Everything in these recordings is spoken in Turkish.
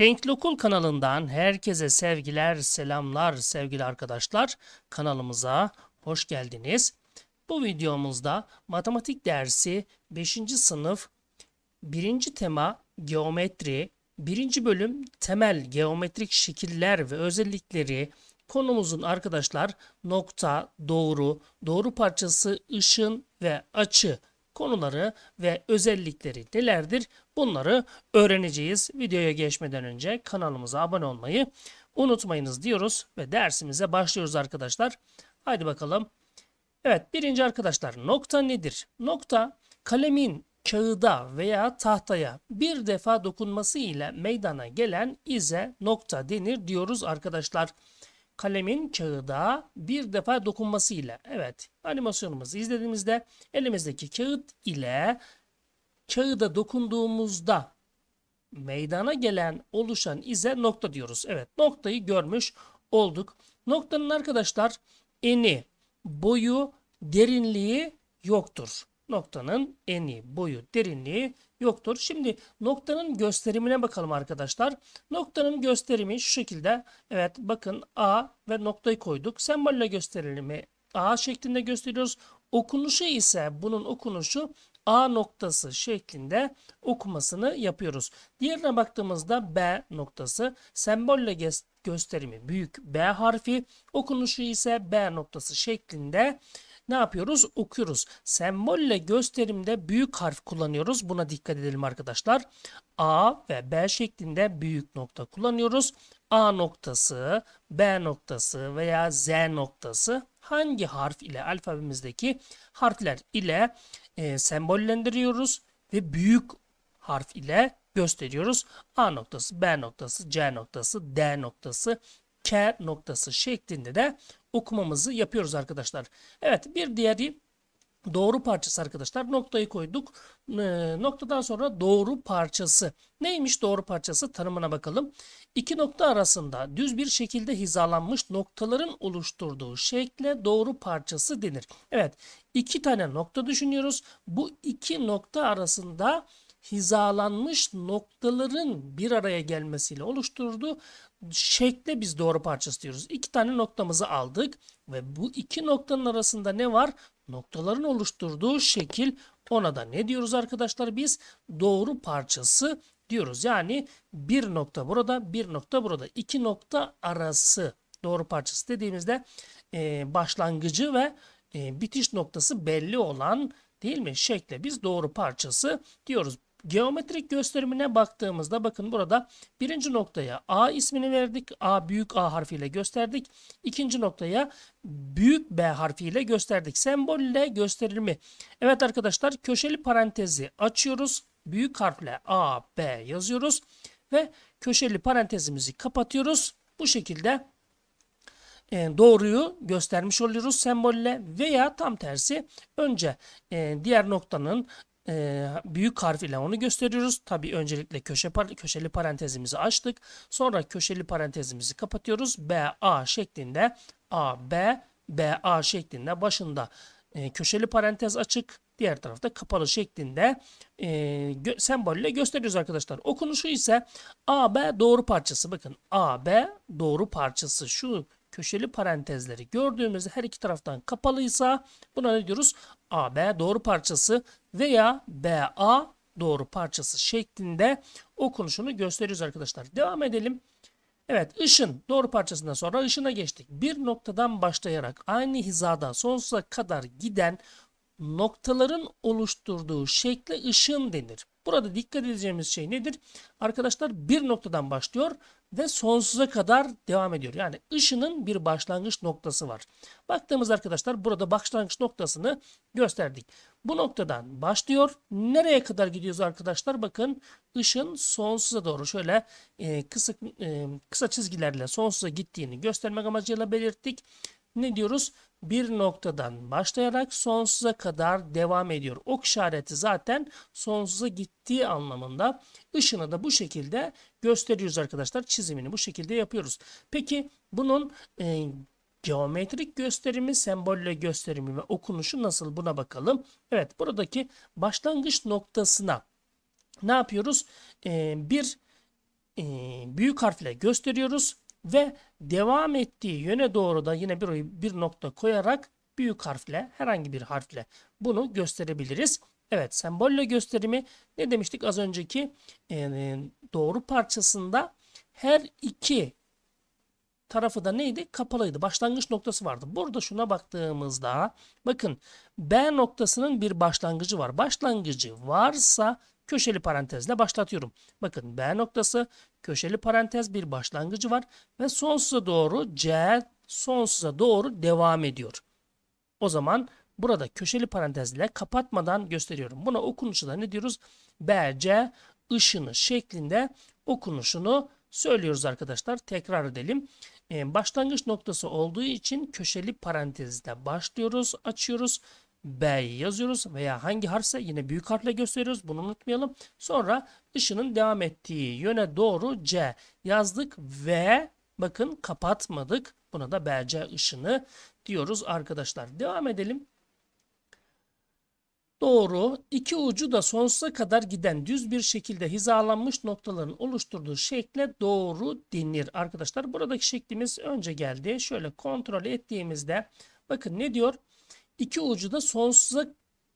Renkli Okul kanalından herkese sevgiler, selamlar sevgili arkadaşlar. Kanalımıza hoş geldiniz. Bu videomuzda matematik dersi 5. sınıf 1. tema geometri 1. bölüm temel geometrik şekiller ve özellikleri konumuzun arkadaşlar nokta, doğru, doğru parçası, ışın ve açı konuları ve özellikleri nelerdir bunları öğreneceğiz. Videoya geçmeden önce kanalımıza abone olmayı unutmayınız diyoruz ve dersimize başlıyoruz arkadaşlar. Haydi bakalım. Evet birinci arkadaşlar nokta nedir? Nokta kalemin kağıda veya tahtaya bir defa dokunması ile meydana gelen ize nokta denir diyoruz arkadaşlar kalemin kağıda bir defa dokunmasıyla evet animasyonumuzu izlediğimizde elimizdeki kağıt ile kağıda dokunduğumuzda meydana gelen oluşan ize nokta diyoruz. Evet noktayı görmüş olduk. Noktanın arkadaşlar eni, boyu, derinliği yoktur. Noktanın eni, boyu, derinliği yoktur. Şimdi noktanın gösterimine bakalım arkadaşlar. Noktanın gösterimi şu şekilde. Evet bakın A ve noktayı koyduk. Sembolle gösterilimi A şeklinde gösteriyoruz. Okunuşu ise bunun okunuşu A noktası şeklinde okumasını yapıyoruz. Diğerine baktığımızda B noktası sembolle gösterimi büyük B harfi okunuşu ise B noktası şeklinde ne yapıyoruz? Okuyoruz. Sembolle gösterimde büyük harf kullanıyoruz. Buna dikkat edelim arkadaşlar. A ve B şeklinde büyük nokta kullanıyoruz. A noktası, B noktası veya Z noktası hangi harf ile alfabemizdeki harfler ile e, sembollendiriyoruz ve büyük harf ile gösteriyoruz. A noktası, B noktası, C noktası, D noktası, K noktası şeklinde de okumamızı yapıyoruz arkadaşlar. Evet bir diğeri doğru parçası arkadaşlar. Noktayı koyduk. noktadan sonra doğru parçası. Neymiş doğru parçası? Tanımına bakalım. İki nokta arasında düz bir şekilde hizalanmış noktaların oluşturduğu şekle doğru parçası denir. Evet iki tane nokta düşünüyoruz. Bu iki nokta arasında hizalanmış noktaların bir araya gelmesiyle oluşturduğu şekle biz doğru parçası diyoruz. İki tane noktamızı aldık ve bu iki noktanın arasında ne var? Noktaların oluşturduğu şekil ona da ne diyoruz arkadaşlar? Biz doğru parçası diyoruz. Yani bir nokta burada, bir nokta burada. iki nokta arası doğru parçası dediğimizde e, başlangıcı ve e, bitiş noktası belli olan değil mi? Şekle biz doğru parçası diyoruz. Geometrik gösterimine baktığımızda bakın burada birinci noktaya A ismini verdik. A büyük A harfiyle gösterdik. İkinci noktaya büyük B harfiyle gösterdik. Sembolle gösterilimi. Evet arkadaşlar köşeli parantezi açıyoruz. Büyük harfle A, B yazıyoruz. Ve köşeli parantezimizi kapatıyoruz. Bu şekilde e, doğruyu göstermiş oluyoruz sembolle veya tam tersi önce e, diğer noktanın e, büyük harf ile onu gösteriyoruz. Tabi öncelikle köşe par köşeli parantezimizi açtık. Sonra köşeli parantezimizi kapatıyoruz. BA şeklinde AB BA şeklinde başında e, köşeli parantez açık. Diğer tarafta kapalı şeklinde e, gö sembolle gösteriyoruz arkadaşlar. Okunuşu ise AB doğru parçası. Bakın AB doğru parçası. Şu köşeli parantezleri gördüğümüzde her iki taraftan kapalıysa buna ne diyoruz? AB doğru parçası veya BA doğru parçası şeklinde okunuşunu gösteriyoruz arkadaşlar. Devam edelim. Evet ışın doğru parçasından sonra ışına geçtik. Bir noktadan başlayarak aynı hizada sonsuza kadar giden noktaların oluşturduğu şekle ışın denir. Burada dikkat edeceğimiz şey nedir? Arkadaşlar bir noktadan başlıyor ve sonsuza kadar devam ediyor. Yani ışının bir başlangıç noktası var. Baktığımız arkadaşlar burada başlangıç noktasını gösterdik. Bu noktadan başlıyor. Nereye kadar gidiyoruz arkadaşlar? Bakın ışın sonsuza doğru şöyle e, kısa, e, kısa çizgilerle sonsuza gittiğini göstermek amacıyla belirttik. Ne diyoruz? bir noktadan başlayarak sonsuza kadar devam ediyor. Ok işareti zaten sonsuza gittiği anlamında ışını da bu şekilde gösteriyoruz arkadaşlar. Çizimini bu şekilde yapıyoruz. Peki bunun e, geometrik gösterimi, sembolle gösterimi ve okunuşu nasıl buna bakalım. Evet buradaki başlangıç noktasına ne yapıyoruz? E, bir e, büyük harfle gösteriyoruz ve devam ettiği yöne doğru da yine bir, bir nokta koyarak büyük harfle herhangi bir harfle bunu gösterebiliriz. Evet sembolle gösterimi ne demiştik az önceki e, e, doğru parçasında her iki tarafı da neydi? Kapalıydı. Başlangıç noktası vardı. Burada şuna baktığımızda bakın B noktasının bir başlangıcı var. Başlangıcı varsa köşeli parantezle başlatıyorum. Bakın B noktası köşeli parantez bir başlangıcı var ve sonsuza doğru C sonsuza doğru devam ediyor. O zaman burada köşeli parantezle kapatmadan gösteriyorum. Buna okunuşu da ne diyoruz? BC ışını şeklinde okunuşunu söylüyoruz arkadaşlar. Tekrar edelim. Ee, başlangıç noktası olduğu için köşeli parantezle başlıyoruz, açıyoruz B yazıyoruz veya hangi harfse yine büyük harfle gösteriyoruz. Bunu unutmayalım. Sonra ışının devam ettiği yöne doğru C yazdık ve bakın kapatmadık. Buna da BC ışını diyoruz arkadaşlar. Devam edelim. Doğru, iki ucu da sonsuza kadar giden düz bir şekilde hizalanmış noktaların oluşturduğu şekle doğru denir. Arkadaşlar buradaki şeklimiz önce geldi. Şöyle kontrol ettiğimizde bakın ne diyor? İki ucu da sonsuza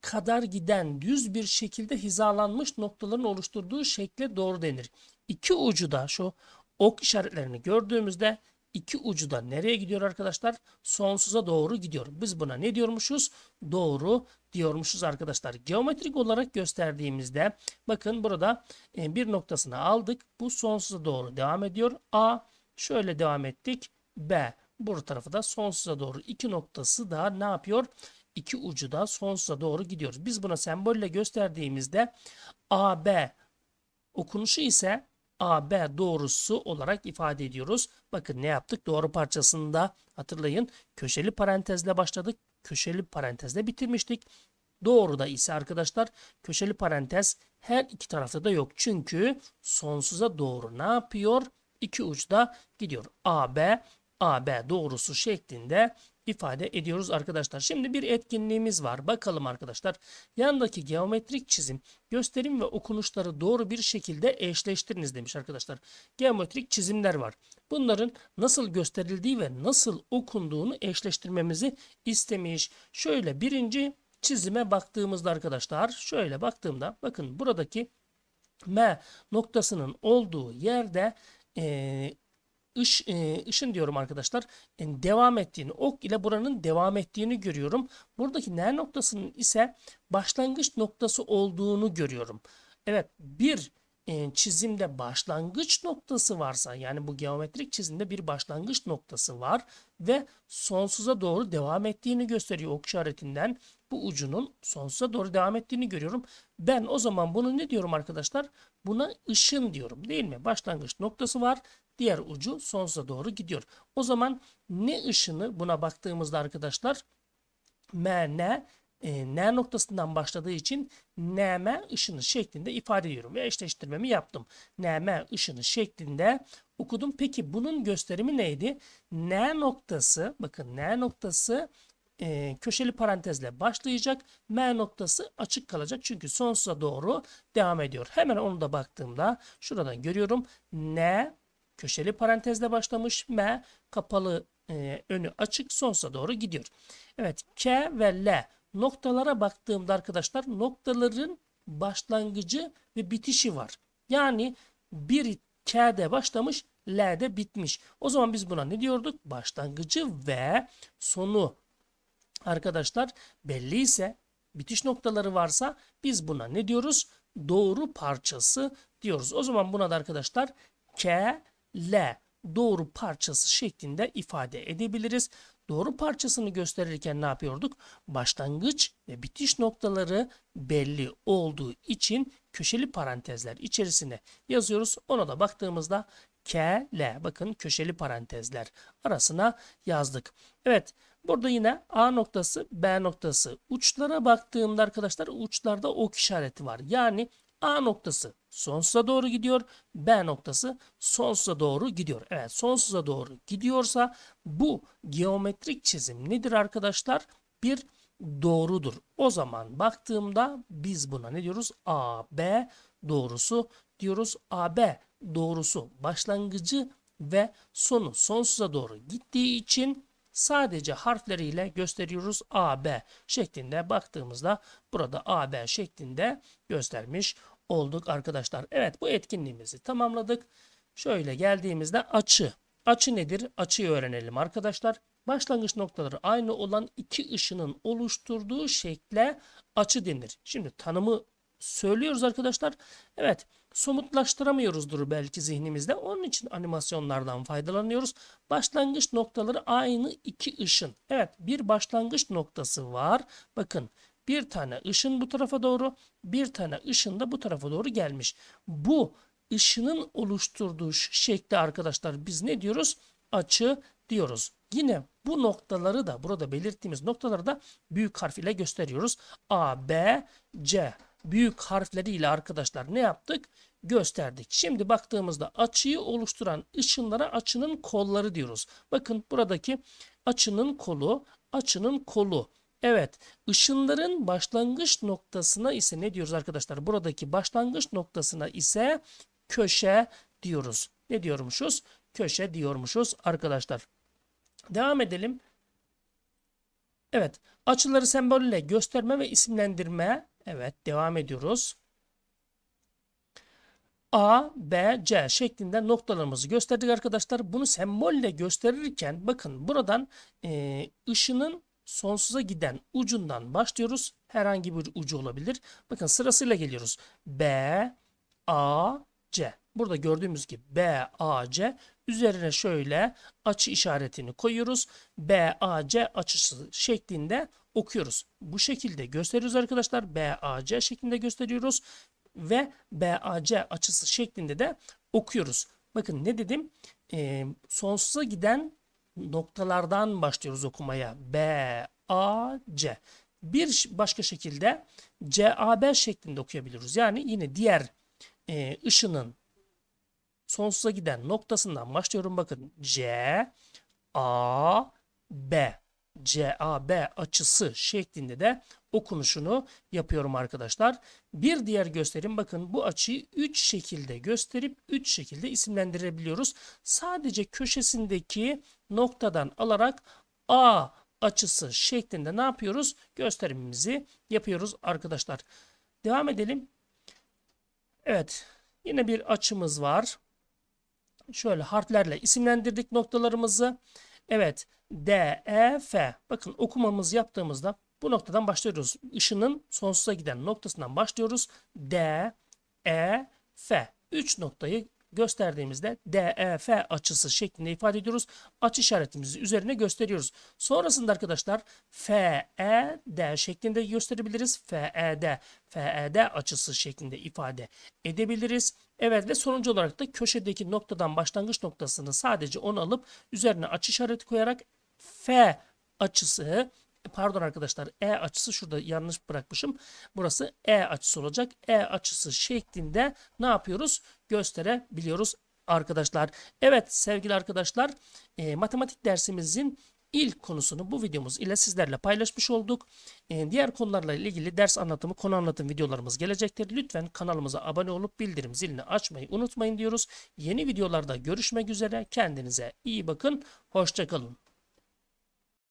kadar giden düz bir şekilde hizalanmış noktaların oluşturduğu şekle doğru denir. İki ucu da şu ok işaretlerini gördüğümüzde iki ucu da nereye gidiyor arkadaşlar? Sonsuza doğru gidiyor. Biz buna ne diyormuşuz? Doğru diyormuşuz arkadaşlar. Geometrik olarak gösterdiğimizde bakın burada e, bir noktasını aldık. Bu sonsuza doğru devam ediyor. A şöyle devam ettik. B bu tarafı da sonsuza doğru iki noktası da ne yapıyor? İki ucu da sonsuza doğru gidiyoruz. Biz buna sembolle gösterdiğimizde AB okunuşu ise AB doğrusu olarak ifade ediyoruz. Bakın ne yaptık? Doğru parçasında hatırlayın köşeli parantezle başladık. Köşeli parantezle bitirmiştik. Doğru da ise arkadaşlar köşeli parantez her iki tarafta da yok. Çünkü sonsuza doğru ne yapıyor? İki uçta gidiyor. AB AB doğrusu şeklinde ifade ediyoruz arkadaşlar. Şimdi bir etkinliğimiz var. Bakalım arkadaşlar. Yandaki geometrik çizim gösterim ve okunuşları doğru bir şekilde eşleştiriniz demiş arkadaşlar. Geometrik çizimler var. Bunların nasıl gösterildiği ve nasıl okunduğunu eşleştirmemizi istemiş. Şöyle birinci çizime baktığımızda arkadaşlar şöyle baktığımda bakın buradaki M noktasının olduğu yerde e, ış, ışın e, diyorum arkadaşlar devam ettiğini ok ile buranın devam ettiğini görüyorum. Buradaki ner noktasının ise başlangıç noktası olduğunu görüyorum. Evet bir e, çizimde başlangıç noktası varsa yani bu geometrik çizimde bir başlangıç noktası var ve sonsuza doğru devam ettiğini gösteriyor ok işaretinden bu ucunun sonsuza doğru devam ettiğini görüyorum. Ben o zaman bunu ne diyorum arkadaşlar? Buna ışın diyorum değil mi? Başlangıç noktası var diğer ucu sonsuza doğru gidiyor. O zaman ne ışını buna baktığımızda arkadaşlar M, N, e, N noktasından başladığı için NM ışını şeklinde ifade ediyorum ve eşleştirmemi yaptım. NM ışını şeklinde okudum. Peki bunun gösterimi neydi? N noktası bakın N noktası e, köşeli parantezle başlayacak. M noktası açık kalacak çünkü sonsuza doğru devam ediyor. Hemen onu da baktığımda şuradan görüyorum. N köşeli parantezle başlamış. M kapalı e, önü açık sonsuza doğru gidiyor. Evet K ve L noktalara baktığımda arkadaşlar noktaların başlangıcı ve bitişi var. Yani bir K'de başlamış L'de bitmiş. O zaman biz buna ne diyorduk? Başlangıcı ve sonu arkadaşlar belli ise bitiş noktaları varsa biz buna ne diyoruz? Doğru parçası diyoruz. O zaman buna da arkadaşlar K L doğru parçası şeklinde ifade edebiliriz. Doğru parçasını gösterirken ne yapıyorduk? Başlangıç ve bitiş noktaları belli olduğu için köşeli parantezler içerisine yazıyoruz. Ona da baktığımızda K, L. Bakın köşeli parantezler arasına yazdık. Evet burada yine A noktası, B noktası. Uçlara baktığımda arkadaşlar uçlarda ok işareti var. Yani A noktası sonsuza doğru gidiyor. B noktası sonsuza doğru gidiyor. Evet sonsuza doğru gidiyorsa bu geometrik çizim nedir arkadaşlar? Bir doğrudur. O zaman baktığımda biz buna ne diyoruz? AB doğrusu diyoruz. AB doğrusu başlangıcı ve sonu sonsuza doğru gittiği için sadece harfleriyle gösteriyoruz AB şeklinde baktığımızda burada AB şeklinde göstermiş olduk arkadaşlar. Evet bu etkinliğimizi tamamladık. Şöyle geldiğimizde açı. Açı nedir? Açıyı öğrenelim arkadaşlar. Başlangıç noktaları aynı olan iki ışının oluşturduğu şekle açı denir. Şimdi tanımı söylüyoruz arkadaşlar. Evet somutlaştıramıyoruzdur belki zihnimizde. Onun için animasyonlardan faydalanıyoruz. Başlangıç noktaları aynı iki ışın. Evet bir başlangıç noktası var. Bakın bir tane ışın bu tarafa doğru, bir tane ışın da bu tarafa doğru gelmiş. Bu ışının oluşturduğu şekli arkadaşlar biz ne diyoruz? Açı diyoruz. Yine bu noktaları da burada belirttiğimiz noktaları da büyük harf ile gösteriyoruz. A, B, C büyük harfleriyle arkadaşlar ne yaptık? Gösterdik. Şimdi baktığımızda açıyı oluşturan ışınlara açının kolları diyoruz. Bakın buradaki açının kolu, açının kolu. Evet ışınların başlangıç noktasına ise ne diyoruz arkadaşlar? Buradaki başlangıç noktasına ise köşe diyoruz. Ne diyormuşuz? Köşe diyormuşuz arkadaşlar. Devam edelim. Evet açıları sembolle gösterme ve isimlendirme. Evet devam ediyoruz. A, B, C şeklinde noktalarımızı gösterdik arkadaşlar. Bunu sembolle gösterirken bakın buradan e, ışının sonsuza giden ucundan başlıyoruz. Herhangi bir ucu olabilir. Bakın sırasıyla geliyoruz. B, A, C. Burada gördüğümüz gibi B, A, C. Üzerine şöyle açı işaretini koyuyoruz. B, A, C açısı şeklinde okuyoruz. Bu şekilde gösteriyoruz arkadaşlar. B, A, C şeklinde gösteriyoruz. Ve B, A, C açısı şeklinde de okuyoruz. Bakın ne dedim? E, sonsuza giden noktalardan başlıyoruz okumaya. B, A, C. Bir başka şekilde C, A, B şeklinde okuyabiliriz. Yani yine diğer e, ışının sonsuza giden noktasından başlıyorum. Bakın C, A, B. C, A, B açısı şeklinde de okunuşunu yapıyorum arkadaşlar. Bir diğer gösterim bakın bu açıyı 3 şekilde gösterip 3 şekilde isimlendirebiliyoruz. Sadece köşesindeki noktadan alarak A açısı şeklinde ne yapıyoruz? Gösterimimizi yapıyoruz arkadaşlar. Devam edelim. Evet yine bir açımız var. Şöyle harflerle isimlendirdik noktalarımızı. Evet D, E, F. Bakın okumamız yaptığımızda bu noktadan başlıyoruz. Işının sonsuza giden noktasından başlıyoruz. D, E, F. 3 noktayı gösterdiğimizde DEF açısı şeklinde ifade ediyoruz. Aç işaretimizi üzerine gösteriyoruz. Sonrasında arkadaşlar FED şeklinde gösterebiliriz. FED, FED açısı şeklinde ifade edebiliriz. Evet ve sonuncu olarak da köşedeki noktadan başlangıç noktasını sadece onu alıp üzerine aç işareti koyarak F açısı pardon arkadaşlar E açısı şurada yanlış bırakmışım. Burası E açısı olacak. E açısı şeklinde ne yapıyoruz? Gösterebiliyoruz arkadaşlar. Evet sevgili arkadaşlar e, matematik dersimizin ilk konusunu bu videomuz ile sizlerle paylaşmış olduk. E, diğer konularla ilgili ders anlatımı, konu anlatım videolarımız gelecektir. Lütfen kanalımıza abone olup bildirim zilini açmayı unutmayın diyoruz. Yeni videolarda görüşmek üzere. Kendinize iyi bakın. Hoşçakalın.